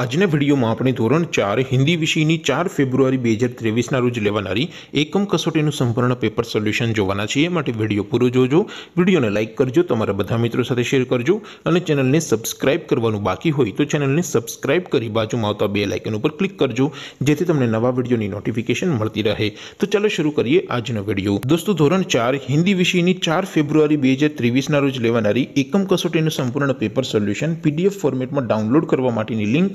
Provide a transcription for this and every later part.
આજના વિડિયોમાં આપની ધોરણ 4 હિન્દી વિષયની 4 ફેબ્રુઆરી 2023 ના રોજ લેવાણારી એકમ કસોટીનું સંપૂર્ણ પેપર સોલ્યુશન જોવાના છે માટે વિડિયો પૂરો જોજો વિડિયોને લાઈક કરજો તમારા બધા મિત્રો સાથે શેર કરજો અને ચેનલને સબ્સ્ક્રાઇબ કરવાનું બાકી હોય તો ચેનલને સબ્સ્ક્રાઇબ કરી બાજુમાં આવતા બેલ આઇકન ઉપર ક્લિક કરજો જેથી તમને નવા વિડિયોની નોટિફિકેશન મળતી રહે તો ચાલો શરૂ કરીએ આજનો વિડિયો દોસ્તો ધોરણ 4 હિન્દી વિષયની 4 ફેબ્રુઆરી 2023 ના રોજ લેવાણારી એકમ કસોટીનું સંપૂર્ણ પેપર સોલ્યુશન PDF ફોર્મેટમાં ડાઉનલોડ કરવા માટેની લિંક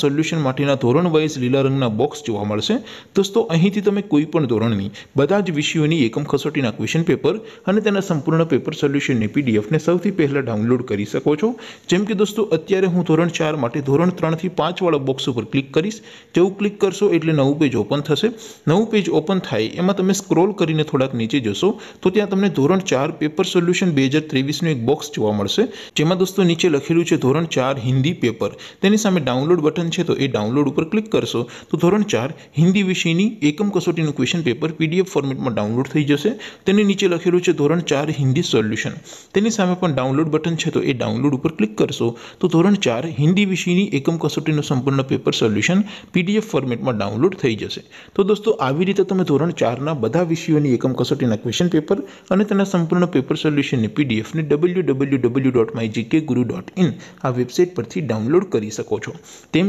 સોલ્યુશન માટેના ધોરણ 9 થી 12 રનનો બોક્સ જોવા મળશે દોસ્તો અહીંથી તમે કોઈપણ ધોરણની બધા જ વિષયોની એકમ કસોટીના ક્વેશ્ચન પેપર અને તેના સંપૂર્ણ પેપર સોલ્યુશન ને પીડીએફ ને સૌથી પહેલા ડાઉનલોડ કરી શકો છો જેમ કે દોસ્તો અત્યારે હું ધોરણ 4 માટે ધોરણ 3 થી 5 વાળો બોક્સ ઉપર ક્લિક કરશો જેવું ક્લિક કરશો એટલે નવું પેજ ઓપન થશે નવું પેજ ઓપન થાય એમાં તમે સ્ક્રોલ કરીને થોડક નીચે જશો તો ત્યાં તમને ધોરણ 4 પેપર સોલ્યુશન 2023 નું એક બોક્સ જોવા મળશે જેમાં દોસ્તો નીચે લખેલું છે ધોરણ 4 હિન્દી પેપર તેની સામે ડાઉનલોડ બટન છે તો એ ડાઉનલોડ ઉપર ક્લિક કરશો તો ધોરણ 4 હિન્દી વિષયની એકમ કસોટીનું ક્વેશ્ચન પેપર પીડીએફ ફોર્મેટમાં ડાઉનલોડ થઈ જશે તેની નીચે લખેલું છે ધોરણ 4 હિન્દી સોલ્યુશન તેની સામે પણ ડાઉનલોડ બટન છે તો એ ડાઉનલોડ ઉપર ક્લિક કરશો તો ધોરણ 4 હિન્દી વિષયની એકમ કસોટીનું સંપૂર્ણ પેપર સોલ્યુશન પીડીએફ ફોર્મેટમાં ડાઉનલોડ થઈ જશે તો દોસ્તો આવી રીતે તમે ધોરણ 4 ના બધા વિષયોની એકમ કસોટીના ક્વેશ્ચન પેપર અને તેના સંપૂર્ણ પેપર સોલ્યુશન ને પીડીએફ ને www.mygkguru.in આ વેબસાઈટ પરથી ડાઉનલોડ કરી શકો છો તેમ